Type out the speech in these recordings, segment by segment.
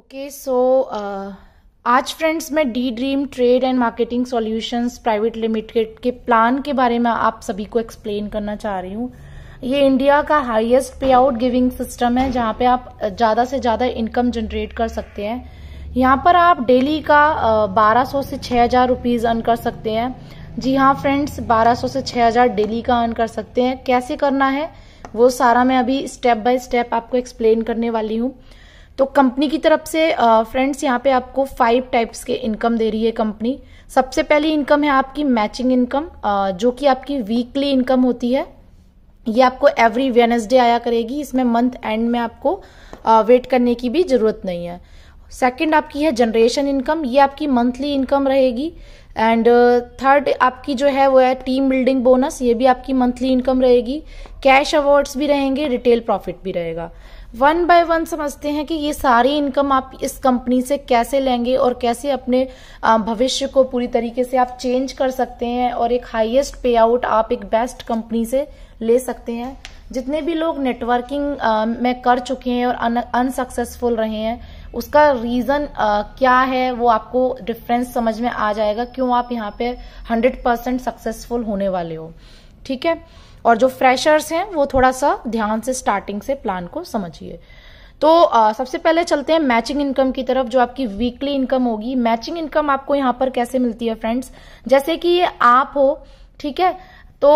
Okay so uh, आज friends मैं D dream trade and marketing solutions private limited के plan के बारे में आप सभी को एक्सप्लेन करना चाह रही हूँ ये इंडिया का हाईएस्ट पे आउट गिविंग सिस्टम है जहाँ पे आप ज़्यादा से ज़्यादा इनकम जनरेट कर सकते हैं यहाँ पर आप डेली का बारह सौ से 6000 हज़ार रुपीज़ अर्न कर सकते हैं जी हाँ फ्रेंड्स बारह सौ से छः हज़ार डेली का अर्न कर सकते हैं कैसे करना है वो सारा मैं अभी स्टेप बाय स्टेप आपको एक्सप्लेन करने वाली हूँ तो कंपनी की तरफ से फ्रेंड्स यहाँ पे आपको फाइव टाइप्स के इनकम दे रही है कंपनी सबसे पहली इनकम है आपकी मैचिंग इनकम जो कि आपकी वीकली इनकम होती है ये आपको एवरी वेनसडे आया करेगी इसमें मंथ एंड में आपको वेट करने की भी जरूरत नहीं है सेकंड आपकी है जनरेशन इनकम ये आपकी मंथली इनकम रहेगी एंड थर्ड आपकी जो है वो है टीम बिल्डिंग बोनस ये भी आपकी मंथली इनकम रहेगी कैश अवार्ड्स भी रहेंगे रिटेल प्रॉफिट भी रहेगा वन बाय वन समझते हैं कि ये सारी इनकम आप इस कंपनी से कैसे लेंगे और कैसे अपने भविष्य को पूरी तरीके से आप चेंज कर सकते हैं और एक हाईएस्ट पे आउट आप एक बेस्ट कंपनी से ले सकते हैं जितने भी लोग नेटवर्किंग में कर चुके हैं और अनसक्सेसफुल रहे हैं उसका रीजन क्या है वो आपको डिफरेंस समझ में आ जाएगा क्यों आप यहाँ पे हंड्रेड परसेंट सक्सेसफुल होने वाले हो ठीक है और जो फ्रेशर्स हैं वो थोड़ा सा ध्यान से स्टार्टिंग से प्लान को समझिए तो आ, सबसे पहले चलते हैं मैचिंग इनकम की तरफ जो आपकी वीकली इनकम होगी मैचिंग इनकम आपको यहाँ पर कैसे मिलती है फ्रेंड्स जैसे कि ये आप हो ठीक है तो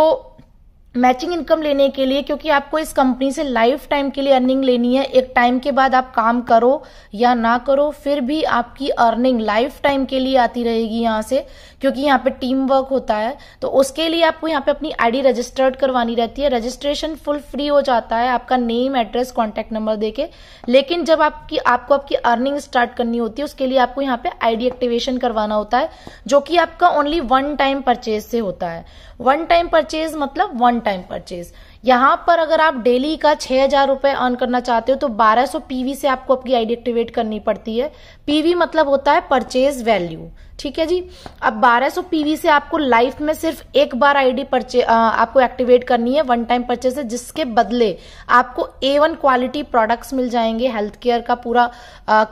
मैचिंग इनकम लेने के लिए क्योंकि आपको इस कंपनी से लाइफ टाइम के लिए अर्निंग लेनी है एक टाइम के बाद आप काम करो या ना करो फिर भी आपकी अर्निंग लाइफ टाइम के लिए आती रहेगी यहाँ से क्योंकि यहाँ पे टीम वर्क होता है तो उसके लिए आपको यहाँ पे अपनी आईडी रजिस्टर्ड करवानी रहती है रजिस्ट्रेशन फुल फ्री हो जाता है आपका नेम एड्रेस कॉन्टेक्ट नंबर देके लेकिन जब आपकी आपको आपकी अर्निंग स्टार्ट करनी होती है उसके लिए आपको यहाँ पे आईडी एक्टिवेशन करवाना होता है जो कि आपका ओनली वन टाइम परचेज से होता है वन टाइम परचेज मतलब वन टाइम परचेज यहां पर अगर आप डेली का छह हजार रुपए अर्न करना चाहते हो तो 1200 पीवी से आपको आपकी आईडी एक्टिवेट करनी पड़ती है पीवी मतलब होता है परचेज वैल्यू ठीक है जी अब 1200 पीवी से आपको लाइफ में सिर्फ एक बार आईडी परचे आपको एक्टिवेट करनी है वन टाइम परचेस है जिसके बदले आपको ए वन क्वालिटी प्रोडक्ट्स मिल जाएंगे हेल्थ केयर का पूरा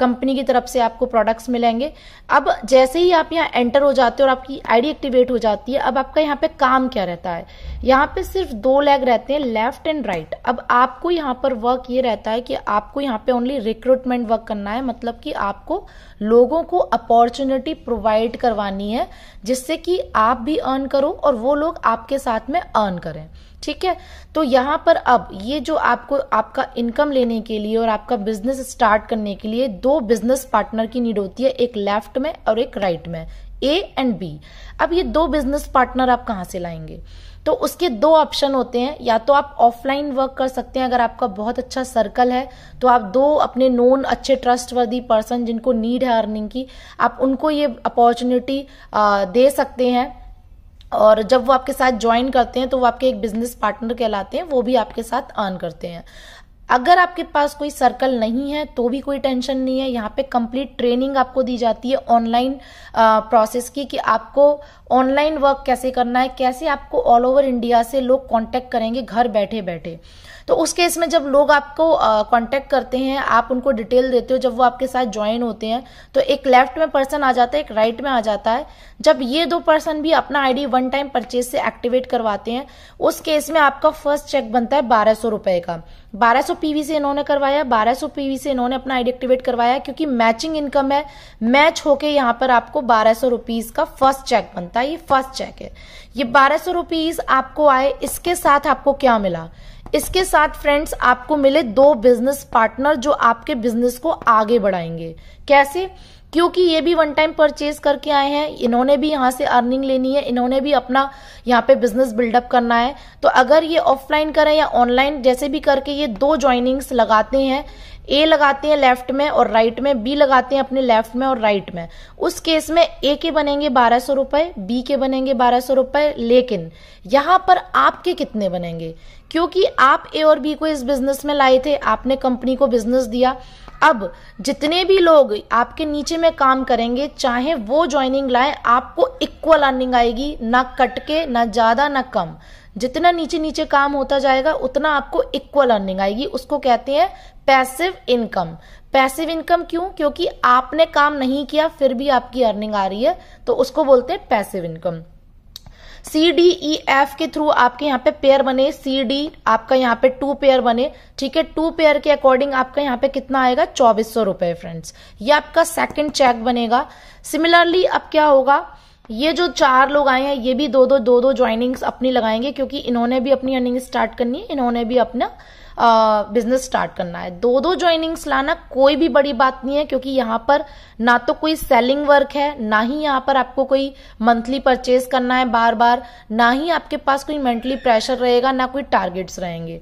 कंपनी की तरफ से आपको प्रोडक्ट्स मिलेंगे अब जैसे ही आप यहाँ एंटर हो जाते हो और आपकी आईडी एक्टिवेट हो जाती है अब आपका यहाँ पे काम क्या रहता है यहाँ पे सिर्फ दो लैग रहते हैं लेफ्ट एंड राइट अब आपको यहाँ पर वर्क ये रहता है कि आपको यहाँ पे ओनली रिक्रूटमेंट वर्क करना है मतलब कि आपको लोगों को अपॉर्चुनिटी प्रोवाइड गाइड करवानी है जिससे कि आप भी अर्न करो और वो लोग आपके साथ में अर्न करें ठीक है तो यहाँ पर अब ये जो आपको आपका इनकम लेने के लिए और आपका बिजनेस स्टार्ट करने के लिए दो बिजनेस पार्टनर की नीड होती है एक लेफ्ट में और एक राइट में ए एंड बी अब ये दो बिजनेस पार्टनर आप कहाँ से लाएंगे तो उसके दो ऑप्शन होते हैं या तो आप ऑफलाइन वर्क कर सकते हैं अगर आपका बहुत अच्छा सर्कल है तो आप दो अपने नोन अच्छे ट्रस्ट वर्दी पर्सन जिनको नीड है अर्निंग की आप उनको ये अपॉर्चुनिटी दे सकते हैं और जब वो आपके साथ ज्वाइन करते हैं तो वो आपके एक बिजनेस पार्टनर कहलाते हैं वो भी आपके साथ अर्न करते हैं अगर आपके पास कोई सर्कल नहीं है तो भी कोई टेंशन नहीं है यहाँ पे कंप्लीट ट्रेनिंग आपको दी जाती है ऑनलाइन प्रोसेस की कि आपको ऑनलाइन वर्क कैसे करना है कैसे आपको ऑल ओवर इंडिया से लोग कांटेक्ट करेंगे घर बैठे बैठे तो उस केस में जब लोग आपको कॉन्टेक्ट करते हैं आप उनको डिटेल देते हो जब वो आपके साथ ज्वाइन होते हैं तो एक लेफ्ट में पर्सन आ जाता है एक राइट में आ जाता है जब ये दो पर्सन भी अपना आईडी वन टाइम परचेज से एक्टिवेट करवाते हैं उस केस में आपका फर्स्ट चेक बनता है बारह सौ रुपए का बारह सौ पीवी से इन्होंने करवाया बारह सौ पीवी से इन्होंने अपना आईडी एक्टिवेट करवाया क्योंकि मैचिंग इनकम है मैच होके यहाँ पर आपको बारह सौ रुपीज का फर्स्ट चेक बनता है ये फर्स्ट चेक है ये बारह सौ रुपीज आपको आए इसके साथ आपको क्या मिला इसके साथ फ्रेंड्स आपको मिले दो बिजनेस पार्टनर जो आपके बिजनेस को आगे बढ़ाएंगे कैसे क्योंकि ये भी वन टाइम परचेज करके आए हैं इन्होंने भी यहाँ से अर्निंग लेनी है इन्होंने भी अपना यहाँ पे बिजनेस बिल्डअप करना है तो अगर ये ऑफलाइन करें या ऑनलाइन जैसे भी करके ये दो ज्वाइनिंग्स लगाते हैं ए लगाते हैं लेफ्ट में और राइट में बी लगाते हैं अपने लेफ्ट में और राइट में उस केस में ए के बनेंगे बारह सौ रुपए बी के बनेंगे बारह सौ रुपए लेकिन यहां पर आपके कितने बनेंगे क्योंकि आप ए और बी को इस बिजनेस में लाए थे आपने कंपनी को बिजनेस दिया अब जितने भी लोग आपके नीचे में काम करेंगे चाहे वो ज्वाइनिंग लाए आपको इक्वल अर्निंग आएगी ना कट के ना ज्यादा ना कम जितना नीचे नीचे काम होता जाएगा उतना आपको इक्वल अर्निंग आएगी उसको कहते हैं पैसिव इनकम पैसिव इनकम क्यों क्योंकि आपने काम नहीं किया फिर भी आपकी अर्निंग आ रही है तो उसको बोलते हैं passive income C D E F के थ्रू आपके यहाँ पे पेयर बने सी डी आपका यहाँ पे टू पेयर बने ठीक है टू पेयर के अकॉर्डिंग आपका यहाँ पे कितना आएगा चौबीस सौ रुपए फ्रेंड्स ये आपका सेकंड चेक बनेगा सिमिलरली अब क्या होगा ये जो चार लोग आए हैं ये भी दो दो दो दो ज्वाइनिंग्स अपनी लगाएंगे क्योंकि इन्होंने भी अपनी अर्निंग स्टार्ट करनी है इन्होंने भी अपना बिजनेस स्टार्ट करना है दो दो ज्वाइनिंग्स लाना कोई भी बड़ी बात नहीं है क्योंकि यहां पर ना तो कोई सेलिंग वर्क है ना ही यहां पर आपको कोई मंथली परचेज करना है बार बार ना ही आपके पास कोई मेंटली प्रेशर रहेगा ना कोई टारगेट्स रहेंगे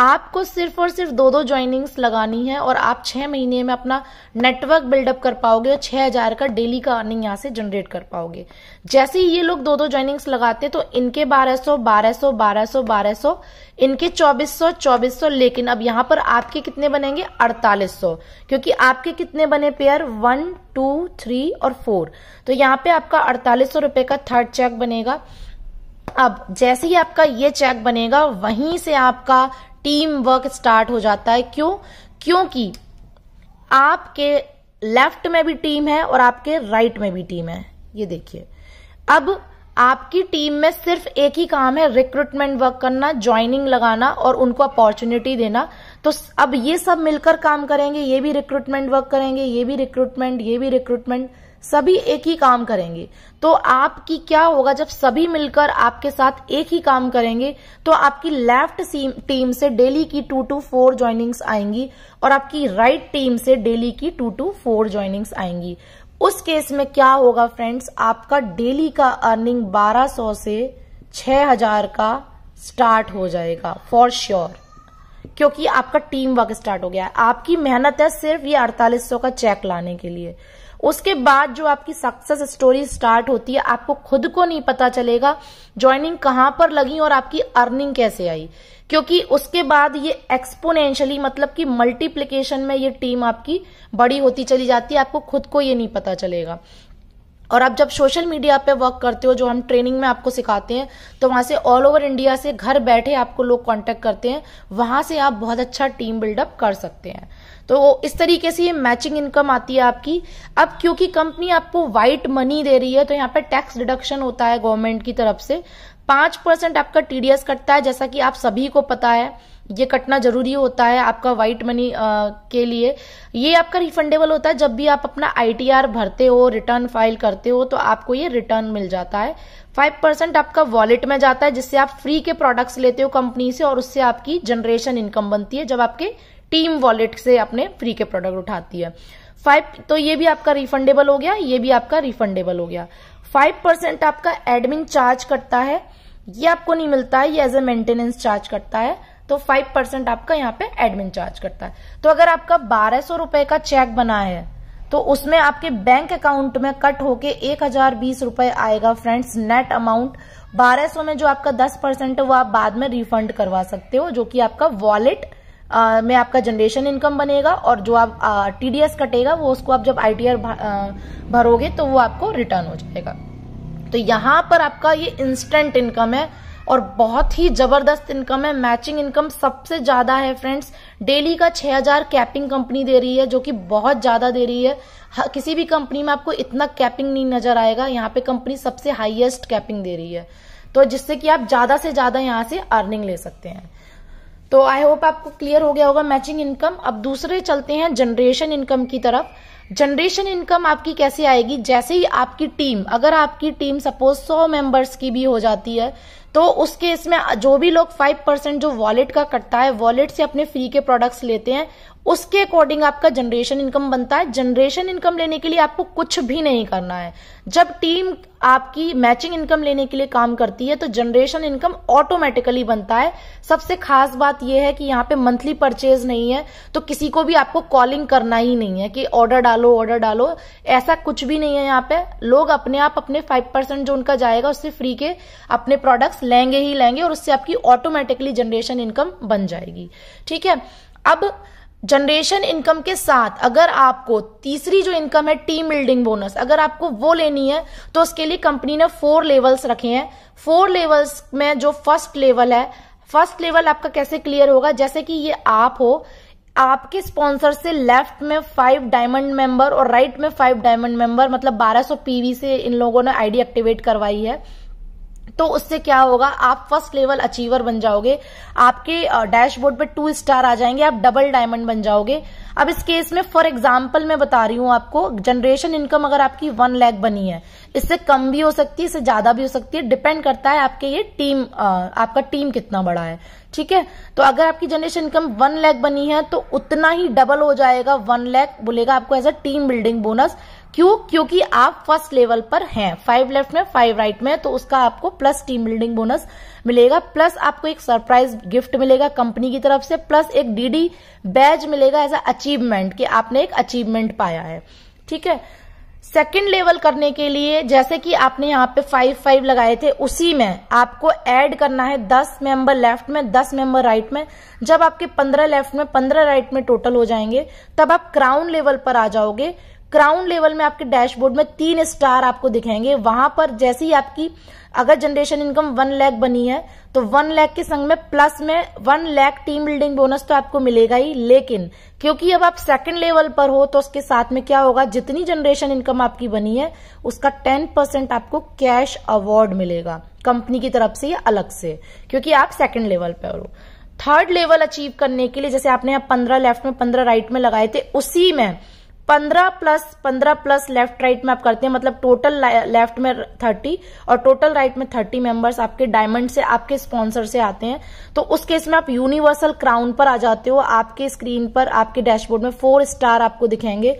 आपको सिर्फ और सिर्फ दो दो ज्वाइनिंग्स लगानी है और आप छह महीने में अपना नेटवर्क बिल्डअप कर पाओगे और छह हज़ार का डेली का अर्निंग यहाँ से जनरेट कर पाओगे जैसे ही ये लोग दो दो ज्वाइनिंग्स लगाते तो इनके बारह सौ बारह सौ बारह सौ बारह सौ इनके चौबीस सौ चौबीस सौ लेकिन अब यहाँ पर आपके कितने बनेंगे अड़तालीस सौ क्योंकि आपके कितने बने पेयर वन टू थ्री और फोर तो यहाँ पे आपका अड़तालीस सौ रुपए का थर्ड चेक बनेगा अब जैसे ही आपका ये चेक बनेगा वहीं से आपका टीम वर्क स्टार्ट हो जाता है क्यों क्योंकि आपके लेफ्ट में भी टीम है और आपके राइट में भी टीम है ये देखिए अब आपकी टीम में सिर्फ एक ही काम है रिक्रूटमेंट वर्क करना ज्वाइनिंग लगाना और उनको अपॉर्चुनिटी देना तो अब ये सब मिलकर काम करेंगे ये भी रिक्रूटमेंट वर्क करेंगे ये भी रिक्रूटमेंट ये भी रिक्रूटमेंट सभी एक ही काम करेंगे तो आपकी क्या होगा जब सभी मिलकर आपके साथ एक ही काम करेंगे तो आपकी लेफ्ट टीम से डेली की टू टू फोर ज्वाइनिंग्स आएंगी और आपकी राइट right टीम से डेली की टू टू फोर ज्वाइनिंग्स आएंगी उस केस में क्या होगा फ्रेंड्स आपका डेली का अर्निंग 1200 से 6000 का स्टार्ट हो जाएगा फॉर श्योर sure. क्योंकि आपका टीम वर्क स्टार्ट हो गया है आपकी मेहनत है सिर्फ ये 4800 का चेक लाने के लिए उसके बाद जो आपकी सक्सेस स्टोरी स्टार्ट होती है आपको खुद को नहीं पता चलेगा ज्वाइनिंग कहां पर लगी और आपकी अर्निंग कैसे आई क्योंकि उसके बाद ये एक्सपोनेंशियली मतलब कि मल्टीप्लीकेशन में ये टीम आपकी बड़ी होती चली जाती है आपको खुद को ये नहीं पता चलेगा और आप जब सोशल मीडिया पे वर्क करते हो जो हम ट्रेनिंग में आपको सिखाते हैं तो वहां से ऑल ओवर इंडिया से घर बैठे आपको लोग कांटेक्ट करते हैं वहां से आप बहुत अच्छा टीम बिल्डअप कर सकते हैं तो इस तरीके से ये मैचिंग इनकम आती है आपकी अब क्योंकि कंपनी आपको व्हाइट मनी दे रही है तो यहाँ पे टैक्स डिडक्शन होता है गवर्नमेंट की तरफ से पांच परसेंट आपका टीडीएस कटता है जैसा कि आप सभी को पता है ये कटना जरूरी होता है आपका व्हाइट मनी के लिए ये आपका रिफंडेबल होता है जब भी आप अपना आईटीआर भरते हो रिटर्न फाइल करते हो तो आपको ये रिटर्न मिल जाता है फाइव परसेंट आपका वॉलेट में जाता है जिससे आप फ्री के प्रोडक्ट्स लेते हो कंपनी से और उससे आपकी जनरेशन इनकम बनती है जब आपके टीम वॉलेट से अपने फ्री के प्रोडक्ट उठाती है फाइव तो ये भी आपका रिफंडेबल हो गया ये भी आपका रिफंडेबल हो गया फाइव परसेंट आपका एडमिन चार्ज कटता है ये आपको नहीं मिलता है ये एज ए मेंटेनेंस चार्ज कटता है तो फाइव परसेंट आपका यहाँ पे एडमिन चार्ज करता है तो अगर आपका बारह सौ रुपए का चेक बना है तो उसमें आपके बैंक अकाउंट में कट होके एक हजार बीस रुपए आएगा फ्रेंड्स नेट अमाउंट बारह सौ में जो आपका दस परसेंट है वो आप बाद में रिफंड करवा सकते हो जो कि आपका वॉलेट में आपका जनरेशन इनकम बनेगा और जो आप टीडीएस कटेगा वो उसको आप जब आईटीआर भरोगे तो वो आपको रिटर्न हो जाएगा तो यहाँ पर आपका ये इंस्टेंट इनकम है और बहुत ही जबरदस्त इनकम है मैचिंग इनकम सबसे ज्यादा है फ्रेंड्स डेली का 6000 कैपिंग कंपनी दे रही है जो कि बहुत ज्यादा दे रही है किसी भी कंपनी में आपको इतना कैपिंग नहीं नजर आएगा यहाँ पे कंपनी सबसे हाईएस्ट कैपिंग दे रही है तो जिससे कि आप ज्यादा से ज्यादा यहाँ से अर्निंग ले सकते हैं तो आई होप आपको क्लियर हो गया होगा मैचिंग इनकम अब दूसरे चलते हैं जनरेशन इनकम की तरफ जनरेशन इनकम आपकी कैसे आएगी जैसे ही आपकी टीम अगर आपकी टीम सपोज सौ मेंबर्स की भी हो जाती है तो उसके इसमें जो भी लोग फाइव परसेंट जो वॉलेट का कटता है वॉलेट से अपने फ्री के प्रोडक्ट्स लेते हैं उसके अकॉर्डिंग आपका जनरेशन इनकम बनता है जनरेशन इनकम लेने के लिए आपको कुछ भी नहीं करना है जब टीम आपकी मैचिंग इनकम लेने के लिए काम करती है तो जनरेशन इनकम ऑटोमेटिकली बनता है सबसे खास बात यह है कि यहाँ पे मंथली परचेज नहीं है तो किसी को भी आपको कॉलिंग करना ही नहीं है कि ऑर्डर डालो ऑर्डर डालो ऐसा कुछ भी नहीं है यहाँ पे लोग अपने आप अपने फाइव परसेंट जो उनका जाएगा उससे फ्री के अपने प्रोडक्ट्स लेंगे ही लेंगे और उससे आपकी ऑटोमेटिकली जनरेशन इनकम बन जाएगी ठीक है अब जनरेशन इनकम के साथ अगर आपको तीसरी जो इनकम है टीम बिल्डिंग बोनस अगर आपको वो लेनी है तो उसके लिए कंपनी ने फोर लेवल्स रखे हैं फोर लेवल्स में जो फर्स्ट लेवल है फर्स्ट लेवल आपका कैसे क्लियर होगा जैसे कि ये आप हो आपके स्पॉन्सर से लेफ्ट में फाइव डायमंड मेंबर और राइट में फाइव डायमंड मेंबर मतलब 1200 पीवी से इन लोगों ने आईडी एक्टिवेट करवाई है तो उससे क्या होगा आप फर्स्ट लेवल अचीवर बन जाओगे आपके डैशबोर्ड पे टू स्टार आ जाएंगे आप डबल डायमंड बन जाओगे अब इस केस में फॉर एग्जाम्पल मैं बता रही हूं आपको जनरेशन इनकम अगर आपकी वन लैख बनी है इससे कम भी हो सकती है इससे ज्यादा भी हो सकती है डिपेंड करता है आपके ये टीम आपका टीम कितना बड़ा है ठीक है तो अगर आपकी जनरेशन इनकम वन लैख बनी है तो उतना ही डबल हो जाएगा वन लैख बोलेगा आपको as a team building bonus क्यों क्योंकि आप फर्स्ट लेवल पर हैं फाइव लेफ्ट में फाइव राइट में तो उसका आपको प्लस टीम बिल्डिंग बोनस मिलेगा प्लस आपको एक सरप्राइज गिफ्ट मिलेगा कंपनी की तरफ से प्लस एक डीडी बैज मिलेगा एज अचीवमेंट कि आपने एक अचीवमेंट पाया है ठीक है सेकेंड लेवल करने के लिए जैसे कि आपने यहाँ पे फाइव फाइव लगाए थे उसी में आपको ऐड करना है दस मेंबर लेफ्ट में दस मेंबर राइट में जब आपके पंद्रह लेफ्ट में पंद्रह राइट में टोटल हो जाएंगे तब आप क्राउन लेवल पर आ जाओगे क्राउन लेवल में आपके डैशबोर्ड में तीन स्टार आपको दिखेंगे वहां पर जैसे ही आपकी अगर जनरेशन इनकम वन लैख बनी है तो वन लैख के संग में प्लस में one lakh team building bonus तो आपको मिलेगा ही लेकिन क्योंकि अब आप सेकंड लेवल पर हो तो उसके साथ में क्या होगा जितनी जनरेशन इनकम आपकी बनी है उसका टेन परसेंट आपको कैश अवार्ड मिलेगा कंपनी की तरफ से या अलग से क्योंकि आप सेकंड लेवल पर हो थर्ड लेवल अचीव करने के लिए जैसे आपने यहाँ पंद्रह लेफ्ट में पंद्रह राइट में लगाए थे उसी में पंद्रह प्लस पंद्रह प्लस लेफ्ट राइट में आप करते हैं मतलब टोटल लेफ्ट में थर्टी और टोटल राइट में थर्टी मेंबर्स आपके डायमंड से आपके स्पॉन्सर से आते हैं तो उस केस में आप यूनिवर्सल क्राउन पर आ जाते हो आपके स्क्रीन पर आपके डैशबोर्ड में फोर स्टार आपको दिखेंगे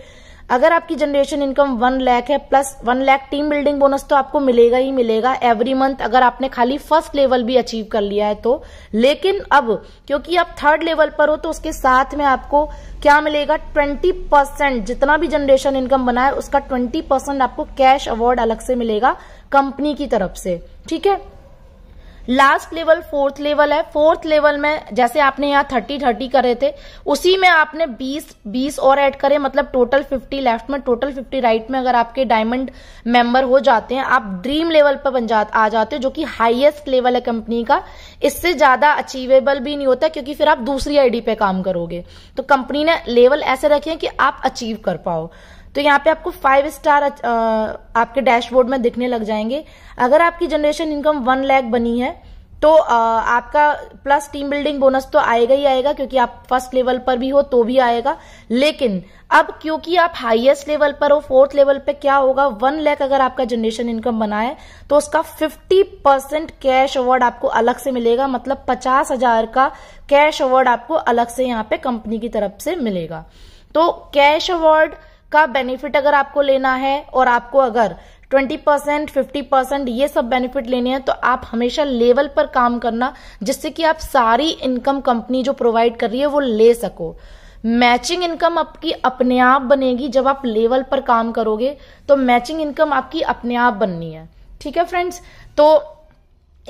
अगर आपकी जनरेशन इनकम वन लैख है plus one lakh team building bonus तो आपको मिलेगा ही मिलेगा एवरी मंथ अगर आपने खाली फर्स्ट लेवल भी अचीव कर लिया है तो लेकिन अब क्योंकि आप थर्ड लेवल पर हो तो उसके साथ में आपको क्या मिलेगा ट्वेंटी परसेंट जितना भी जनरेशन इनकम बना है उसका ट्वेंटी परसेंट आपको कैश अवार्ड अलग से मिलेगा कंपनी की तरफ से ठीक है लास्ट लेवल फोर्थ लेवल है फोर्थ लेवल में जैसे आपने यहाँ थर्टी थर्टी करे थे उसी में आपने बीस बीस और ऐड करे मतलब टोटल फिफ्टी लेफ्ट में टोटल फिफ्टी राइट में अगर आपके डायमंड मेंबर हो जाते हैं आप ड्रीम लेवल पर बन जा आ जाते हो जो कि हाईएस्ट लेवल है कंपनी का इससे ज्यादा अचीवेबल भी नहीं होता क्योंकि फिर आप दूसरी आईडी पे काम करोगे तो कंपनी ने लेवल ऐसे रखे हैं कि आप अचीव कर पाओ तो यहाँ पे आपको फाइव स्टार आपके डैशबोर्ड में दिखने लग जाएंगे अगर आपकी जनरेशन इनकम वन लैख बनी है तो आपका प्लस टीम बिल्डिंग बोनस तो आएगा ही आएगा क्योंकि आप फर्स्ट लेवल पर भी हो तो भी आएगा लेकिन अब क्योंकि आप हाईएस्ट लेवल पर हो फोर्थ लेवल पे क्या होगा वन लैख अगर आपका जनरेशन इनकम बना है तो उसका फिफ्टी परसेंट कैश अवार्ड आपको अलग से मिलेगा मतलब पचास हजार का कैश अवार्ड आपको अलग से यहाँ पे कंपनी की तरफ से मिलेगा तो कैश अवार्ड का बेनिफिट अगर आपको लेना है और आपको अगर 20 परसेंट फिफ्टी परसेंट ये सब बेनिफिट लेने हैं तो आप हमेशा लेवल पर काम करना जिससे कि आप सारी इनकम कंपनी जो प्रोवाइड कर रही है वो ले सको मैचिंग इनकम आपकी अपने आप बनेगी जब आप लेवल पर काम करोगे तो मैचिंग इनकम आपकी अपने आप बननी है ठीक है फ्रेंड्स तो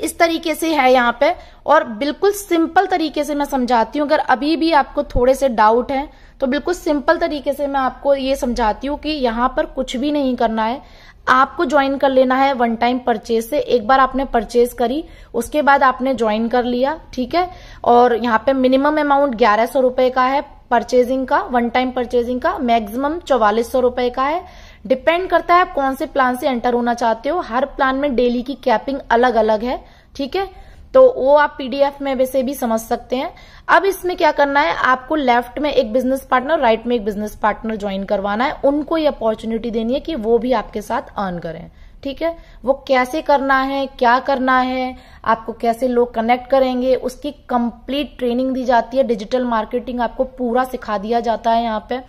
इस तरीके से है यहाँ पे और बिल्कुल सिंपल तरीके से मैं समझाती हूँ अगर अभी भी आपको थोड़े से डाउट है तो बिल्कुल सिंपल तरीके से मैं आपको ये समझाती हूँ कि यहाँ पर कुछ भी नहीं करना है आपको ज्वाइन कर लेना है वन टाइम परचेज से एक बार आपने परचेज करी उसके बाद आपने ज्वाइन कर लिया ठीक है और यहाँ पे मिनिमम अमाउंट ग्यारह सौ रुपए का है परचेजिंग का वन टाइम परचेजिंग का मैक्सिमम चौवालीस सौ रुपए का है डिपेंड करता है आप कौन से प्लान से एंटर होना चाहते हो हर प्लान में डेली की कैपिंग अलग अलग है ठीक है तो वो आप पीडीएफ में वैसे भी समझ सकते हैं अब इसमें क्या करना है आपको लेफ्ट में एक बिजनेस पार्टनर राइट में एक बिजनेस पार्टनर ज्वाइन करवाना है उनको ये अपॉर्चुनिटी देनी है कि वो भी आपके साथ अर्न करें ठीक है वो कैसे करना है क्या करना है आपको कैसे लोग कनेक्ट करेंगे उसकी कंप्लीट ट्रेनिंग दी जाती है डिजिटल मार्केटिंग आपको पूरा सिखा दिया जाता है यहाँ पे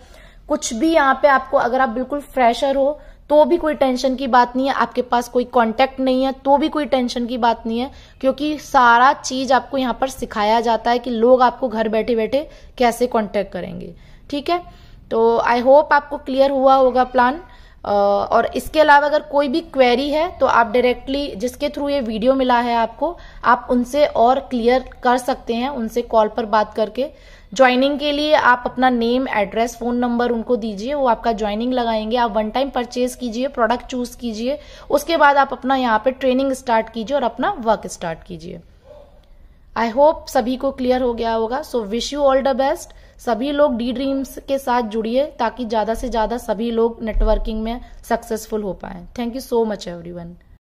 कुछ भी यहाँ पे आपको अगर आप बिल्कुल फ्रेशर हो तो भी कोई टेंशन की बात नहीं है आपके पास कोई कांटेक्ट नहीं है तो भी कोई टेंशन की बात नहीं है क्योंकि सारा चीज आपको यहाँ पर सिखाया जाता है कि लोग आपको घर बैठे बैठे कैसे कांटेक्ट करेंगे ठीक है तो आई होप आपको क्लियर हुआ होगा प्लान और इसके अलावा अगर कोई भी क्वेरी है तो आप डायरेक्टली जिसके थ्रू ये वीडियो मिला है आपको आप उनसे और क्लियर कर सकते हैं उनसे कॉल पर बात करके ज्वाइनिंग के लिए आप अपना नेम एड्रेस फोन नंबर उनको दीजिए वो आपका ज्वाइनिंग लगाएंगे आप वन टाइम परचेज कीजिए प्रोडक्ट चूज कीजिए उसके बाद आप अपना यहाँ पे ट्रेनिंग स्टार्ट कीजिए और अपना वर्क स्टार्ट कीजिए आई होप सभी को क्लियर हो गया होगा so wish you all the best सभी लोग डी ड्रीम्स के साथ जुड़िए ताकि ज़्यादा से ज़्यादा सभी लोग नेटवर्किंग में सक्सेसफुल हो पाए thank you so much every